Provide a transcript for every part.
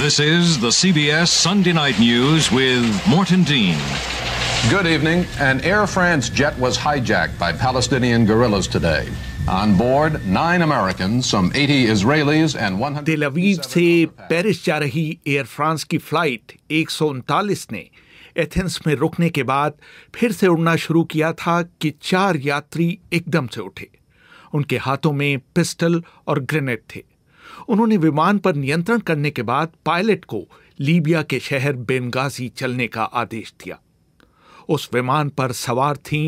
This is the CBS Sunday Night News with Morton Dean. Good evening. An Air France jet was hijacked by Palestinian guerrillas today. On board, nine Americans, some 80 Israelis, and 100. तेल अवीव से Paris जा रही air France की flight एक ने Athens में रुकने के बाद फिर से उड़ना शुरू किया था कि चार यात्री एकदम से उठे उनके हाथों में पिस्टल और ग्रेनेड थे उन्होंने विमान पर नियंत्रण करने के बाद पायलट को लीबिया के शहर बेनगाजी चलने का आदेश दिया उस विमान पर सवार थी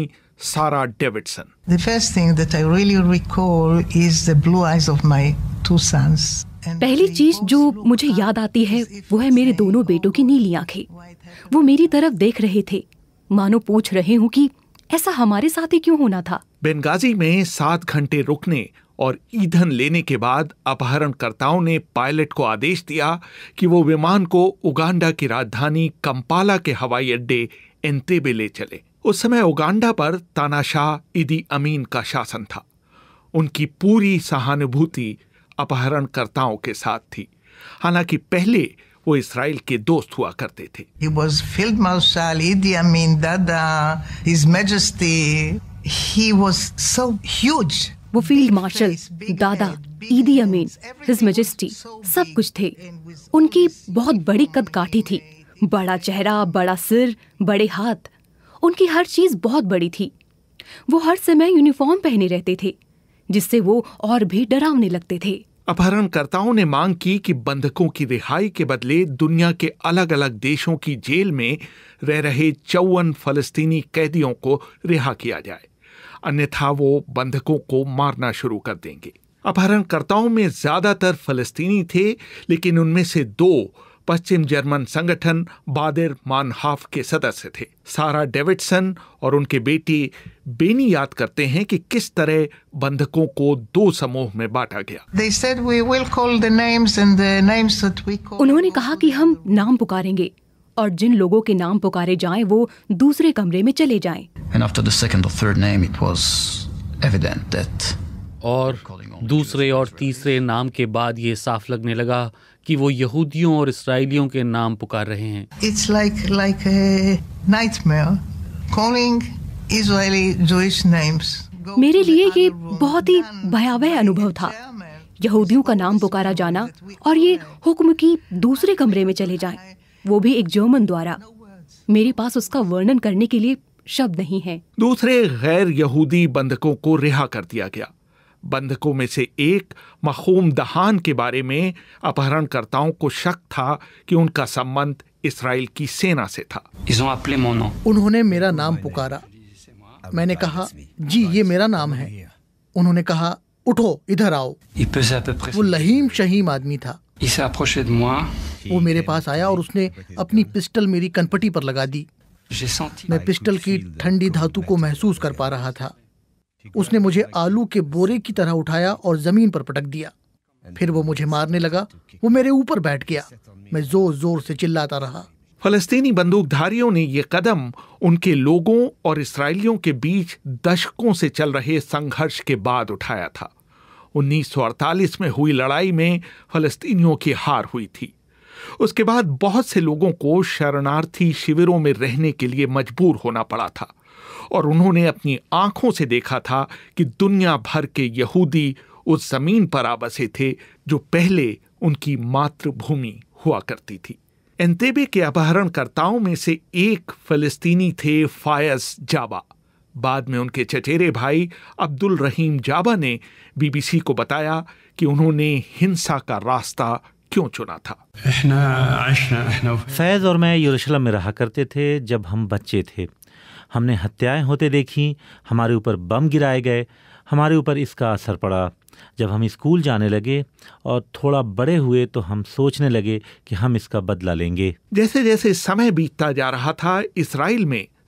Sarah Davidson The first thing that I really recall is the blue eyes of my two sons. पहली चीज जो मुझे याद आती है वो है मेरे दोनों बेटों की नीली आंखें वो मेरी तरफ देख रहे थे मानो पूछ रहे हूँ कि ऐसा हमारे साथ ही क्यों होना था बेनगाजी में सात घंटे रुकने और ईंधन लेने के बाद अपहरणकर्ताओं ने पायलट को आदेश दिया कि वो विमान को उगांडा की राजधानी कंपाला के हवाई अड्डे एंतेबे ले चले उस समय उगांडा पर तानाशाह इदी अमीन का शासन था उनकी पूरी सहानुभूति अपहरणकर्ताओं के साथ थी हालांकि पहले वो इसराइल के दोस्त हुआ करते थे He was field marshal Idi Amin Dada, His Majesty. He was so huge वो फील्ड मार्शल दादा ईदी अमीन हिज मजिस्टी सब कुछ थे उनकी बहुत बड़ी कद काठी थी बड़ा चेहरा बड़ा सिर बड़े हाथ उनकी हर चीज़ बहुत बड़ी थी वो हर समय यूनिफॉर्म पहने रहते थे जिससे वो और भी डरावने लगते थे अपहरणकर्ताओं ने मांग की कि बंधकों की रिहाई के बदले दुनिया के अलग अलग देशों की जेल में रह रहे चौवन फलस्तीनी कैदियों को रिहा किया जाए अन्यथा वो बंधकों को मारना शुरू कर देंगे अपहरणकर्ताओं में ज्यादातर फलस्तीनी थे लेकिन उनमें से दो पश्चिम जर्मन संगठन बादिर मानहाफ के सदस्य थे सारा डेविडसन और उनके बेटी बेनी याद करते हैं कि किस तरह बंधकों को दो समूह में बांटा गया उन्होंने कहा कि हम नाम पुकारेंगे और जिन लोगों के नाम पुकारे जाएं वो दूसरे कमरे में चले जाएं। And after the second or third name, it was evident that और दूसरे और तीसरे नाम के बाद ये साफ लगने लगा कि वो यहूदियों और इसराइलियों के नाम पुकार रहे हैं it's like like calling names मेरे लिए ये बहुत ही भयावह अनुभव था यहूदियों का नाम पुकारा जाना और ये हुक्म की दूसरे कमरे में चले जाएं वो भी एक जर्मन द्वारा मेरे पास उसका वर्णन करने के लिए शब्द नहीं है दूसरे गैर यहूदी बंधकों को रिहा कर दिया गया बंधकों में से एक मखूम दहान के बारे में अपहरणकर्ताओं को शक था कि उनका संबंध इसराइल की सेना से था उन्होंने मेरा नाम पुकारा मैंने कहा जी ये मेरा नाम है उन्होंने कहा उठो इधर आओ वो लहीम शहीम आदमी था वो मेरे पास आया और उसने अपनी पिस्टल मेरी कनपटी पर लगा दी मैं पिस्टल की ठंडी धातु को महसूस कर पा रहा था उसने मुझे आलू के बोरे की तरह उठाया और जमीन पर पटक दिया फिर वो मुझे मारने लगा वो मेरे ऊपर बैठ गया मैं जोर जोर से चिल्लाता रहा फलस्तीनी बंदूकधारियों ने ये कदम उनके लोगों और इसराइलियों के बीच दशकों से चल रहे संघर्ष के बाद उठाया था 1948 में हुई लड़ाई में फलस्तीनियों की हार हुई थी उसके बाद बहुत से लोगों को शरणार्थी शिविरों में रहने के लिए मजबूर होना पड़ा था और उन्होंने अपनी आंखों से देखा था कि दुनिया भर के यहूदी उस जमीन पर आ बसे थे जो पहले उनकी मातृभूमि हुआ करती थी एंतेबे के अपहरणकर्ताओं में से एक फलस्तीनी थे फायस जाबा बाद में उनके चचेरे भाई अब्दुल रहीम जाबा ने बीबीसी को बताया कि उन्होंने हिंसा का रास्ता क्यों चुना था फैज़ और मैं यरूशलेम में रहा करते थे जब हम बच्चे थे हमने हत्याएं होते देखी हमारे ऊपर बम गिराए गए हमारे ऊपर इसका असर पड़ा जब हम स्कूल जाने लगे और थोड़ा बड़े हुए तो हम सोचने लगे कि हम इसका बदला लेंगे जैसे जैसे समय बीतता जा रहा था इसराइल में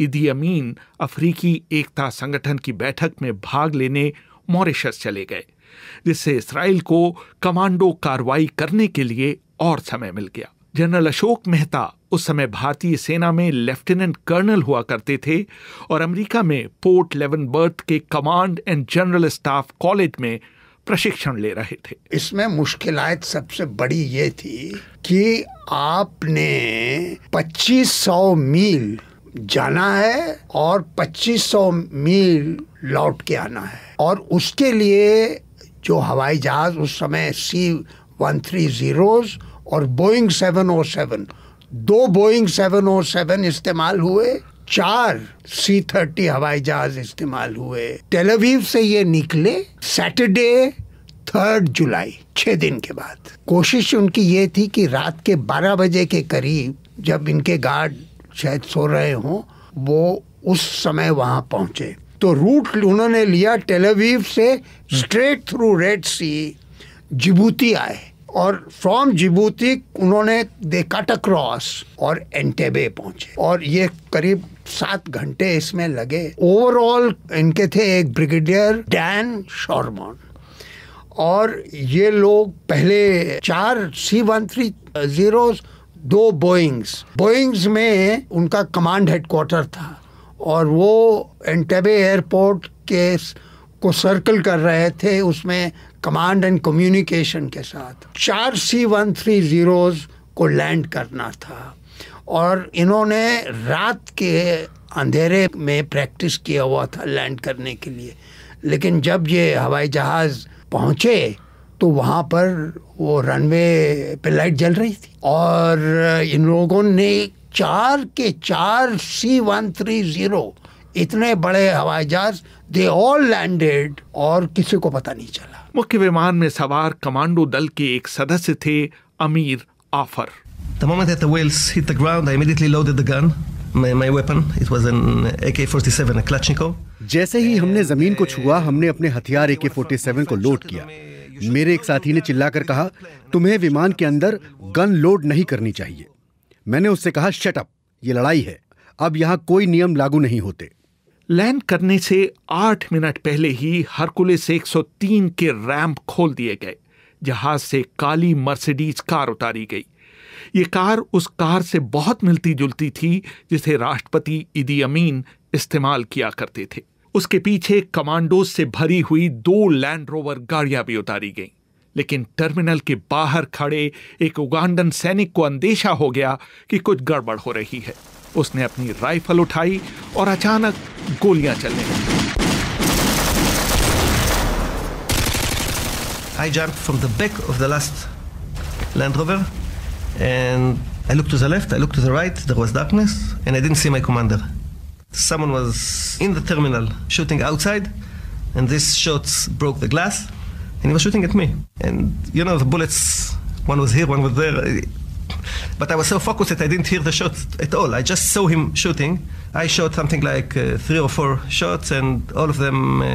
इदी अफ्रीकी एकता संगठन की बैठक में भाग लेने मॉरिशस चले गए जिससे इसराइल को कमांडो कार्रवाई करने के लिए और समय मिल गया जनरल अशोक मेहता उस समय भारतीय सेना में लेफ्टिनेंट कर्नल हुआ करते थे और अमेरिका में Fort Leavenworth command and general staff college में प्रशिक्षण ले रहे थे इसमें मुश्किल सबसे बड़ी ये थी कि आपने 2500 मील जाना है और 2500 मील लौट के आना है और उसके लिए जो हवाई जहाज उस समय सी वन थ्री जीरोज और बोइंग सेवन ओ सेवन दो बोइंग सेवन ओ सेवन इस्तेमाल हुए चार सी थर्टी हवाई जहाज इस्तेमाल हुए टेलीवीव से ये निकले सैटरडे थर्ड जुलाई छः दिन के बाद कोशिश उनकी ये थी कि रात के 12 बजे के करीब जब इनके गार्ड शायद सो रहे हों वो उस समय वहाँ पहुँचे तो रूट उन्होंने लिया टेलीवीव से straight through Red Sea Djibouti आए और फ्रॉम जिबूती उन्होंने दे कट क्रॉस और एंटेबे पहुंचे और ये करीब सात घंटे इसमें लगे ओवरऑल इनके थे एक ब्रिगेडियर डैन शॉर्मॉन और ये लोग पहले चार सी वन थ्री जीरो दो बोइंग्स बोइंग्स में उनका कमांड हेडक्वार्टर था और वो एंटेबे एयरपोर्ट के को सर्कल कर रहे थे उसमें कमांड एंड कम्युनिकेशन के साथ चार सी वन थ्री ज़ीरोज़ को लैंड करना था और इन्होंने रात के अंधेरे में प्रैक्टिस किया हुआ था लैंड करने के लिए लेकिन जब ये हवाई जहाज़ पहुँचे तो वहाँ पर वो रनवे पे लाइट जल रही थी और इन लोगों ने चार के चार सी वन थ्री ज़ीरो इतने बड़े हवाई जहाज दे ऑल लैंडेड और किसी को पता नहीं चला मुख्य विमान में सवार कमांडो दल के एक सदस्य थे Amir Ofer The moment that the hit the ground, I immediately loaded the gun, my, my weapon. It was an AK-47, a Kalashnikov. जैसे ही हमने जमीन को छुआ हमने अपने हथियार AK-47 को लोड किया मेरे एक साथी ने चिल्लाकर कहा तुम्हें विमान के अंदर गन लोड नहीं करनी चाहिए मैंने उससे कहा अप ये लड़ाई है अब यहाँ कोई नियम लागू नहीं होते लैंड करने से आठ मिनट पहले ही हरकुलिस 103 के रैंप खोल दिए गए जहाज से काली मर्सिडीज कार उतारी गई ये कार उस कार से बहुत मिलती जुलती थी जिसे राष्ट्रपति इदी अमीन इस्तेमाल किया करते थे उसके पीछे कमांडोज से भरी हुई दो लैंड रोवर गाड़ियां भी उतारी गईं लेकिन टर्मिनल के बाहर खड़े एक उगांडन सैनिक को अंदेशा हो गया कि कुछ गड़बड़ हो रही है उसने अपनी राइफल उठाई और अचानक गोलियां चलने लगी I jumped from the back of the last Land Rover and I looked to the left, I looked to the right, there was darkness and I didn't see my commander. someone was in the terminal shooting outside, and these shots broke the glass, and he was shooting at me. And you know, the bullets, one was here, one was there. But I was so focused that I didn't hear the shots at all. I just saw him shooting. I shot something like uh, three or four shots, and all of them uh,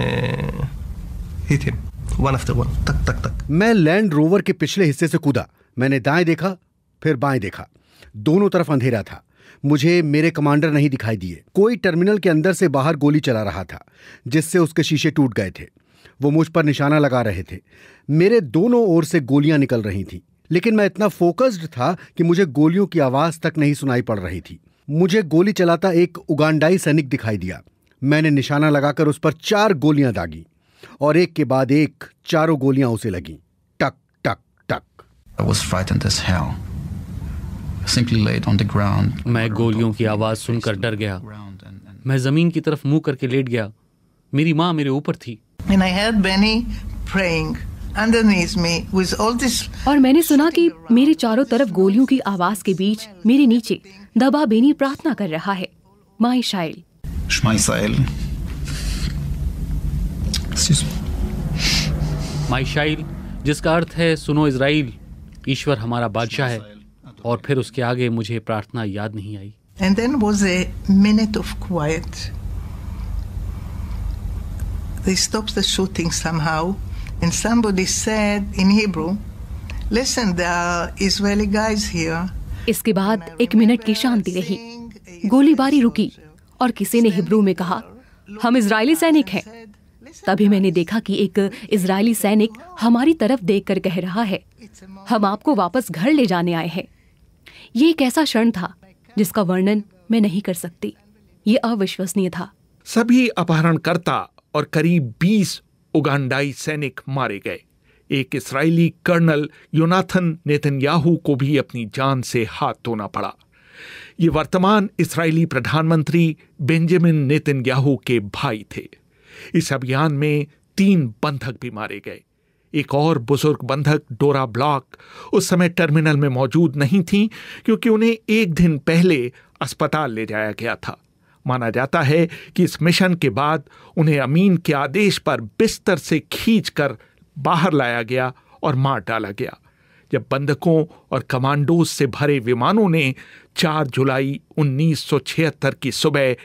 hit him, one after one. Tuck, tuck, tuck. मैं Land Rover के पिछले हिस्से से कूदा मैंने दाएं देखा फिर बाएं देखा दोनों तरफ अंधेरा था मुझे मेरे कमांडर नहीं दिखाई दिए कोई टर्मिनल के अंदर से बाहर गोली चला रहा था जिससे उसके शीशे टूट गए थे वो मुझ पर निशाना लगा रहे थे मेरे दोनों ओर से गोलियां निकल रही थी लेकिन मैं इतना फोकस्ड था कि मुझे गोलियों की आवाज़ तक नहीं सुनाई पड़ रही थी मुझे गोली चलाता एक उगांडाई सैनिक दिखाई दिया मैंने निशाना लगाकर उस पर चार गोलियां दागी और एक के बाद एक चारों गोलियां उसे लगी टक टक टक मैं गोलियों की आवाज़ सुनकर डर गया मैं ज़मीन की तरफ मुंह करके लेट गया मेरी माँ मेरे ऊपर थी और मैंने सुना कि मेरे चारों तरफ गोलियों की आवाज के बीच मेरे नीचे दबा बेनी प्रार्थना कर रहा है माई शाइल माई शाइल जिसका अर्थ है सुनो इसराइल ईश्वर हमारा बादशाह है और फिर उसके आगे मुझे प्रार्थना याद नहीं आई and then was a minute of quiet They stopped the shooting somehow, and somebody said in Hebrew, Listen, there are Israeli guys here. इसके बाद एक मिनट की शांति रही गोलीबारी रुकी और किसी ने हिब्रू में कहा हम इजरायली सैनिक हैं तभी मैंने देखा कि एक इजरायली सैनिक हमारी तरफ देखकर कह रहा है हम आपको वापस घर ले जाने आए हैं ये एक ऐसा क्षण था जिसका वर्णन मैं नहीं कर सकती ये अविश्वसनीय था सभी अपहरणकर्ता और करीब बीस उगांडाई सैनिक मारे गए एक इसराइली कर्नल योनाथन नेतन्याहू को भी अपनी जान से हाथ धोना पड़ा ये वर्तमान इसराइली प्रधानमंत्री बेंजामिन नेतन्याहू के भाई थे इस अभियान में तीन बंधक भी मारे गए एक और बुजुर्ग बंधक डोरा ब्लॉक उस समय टर्मिनल में मौजूद नहीं थी क्योंकि उन्हें एक दिन पहले अस्पताल ले जाया गया था माना जाता है कि इस मिशन के बाद उन्हें अमीन के आदेश पर बिस्तर से खींचकर बाहर लाया गया और मार डाला गया जब बंधकों और कमांडोज से भरे विमानों ने 4 जुलाई 1976 की सुबह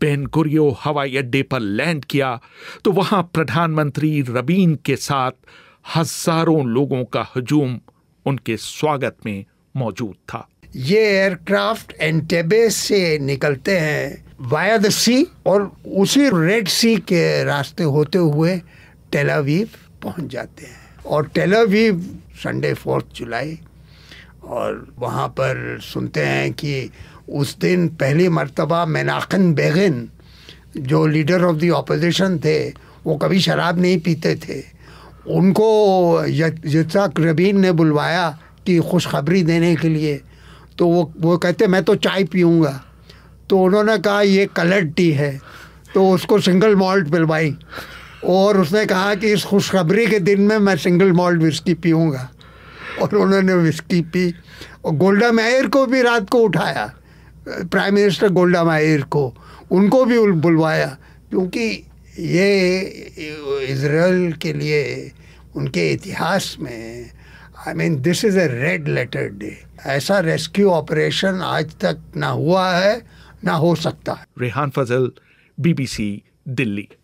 बेनगुरियो हवाई अड्डे पर लैंड किया तो वहां प्रधानमंत्री रबीन के साथ हजारों लोगों का हजूम उनके स्वागत में मौजूद था ये एयरक्राफ्ट एंटेबे से निकलते हैं वाया द सी और उसी रेड सी के रास्ते होते हुए टेलावीव पहुंच जाते हैं और टेलावीव संडे फोर्थ जुलाई और वहाँ पर सुनते हैं कि उस दिन पहली मर्तबा मैनाखन बेगिन जो लीडर ऑफ द ऑपोजिशन थे वो कभी शराब नहीं पीते थे उनको यसाक रबीन ने बुलवाया कि खुशखबरी देने के लिए तो वो वो कहते मैं तो चाय पीऊँगा तो उन्होंने कहा ये कलर्ड टी है तो उसको सिंगल मॉल्ट पिलवाई और उसने कहा कि इस खुशखबरी के दिन में मैं सिंगल मॉल्ट विस्की पीऊँगा और उन्होंने विस्की पी और गोल्डा मेयर को भी रात को उठाया प्राइम मिनिस्टर गोल्डा मेयर को उनको भी बुलवाया क्योंकि ये इसराइल के लिए उनके इतिहास में I mean this is a red letter day ऐसा रेस्क्यू ऑपरेशन आज तक ना हुआ है ना हो सकता है रेहान फजल बीबीसी दिल्ली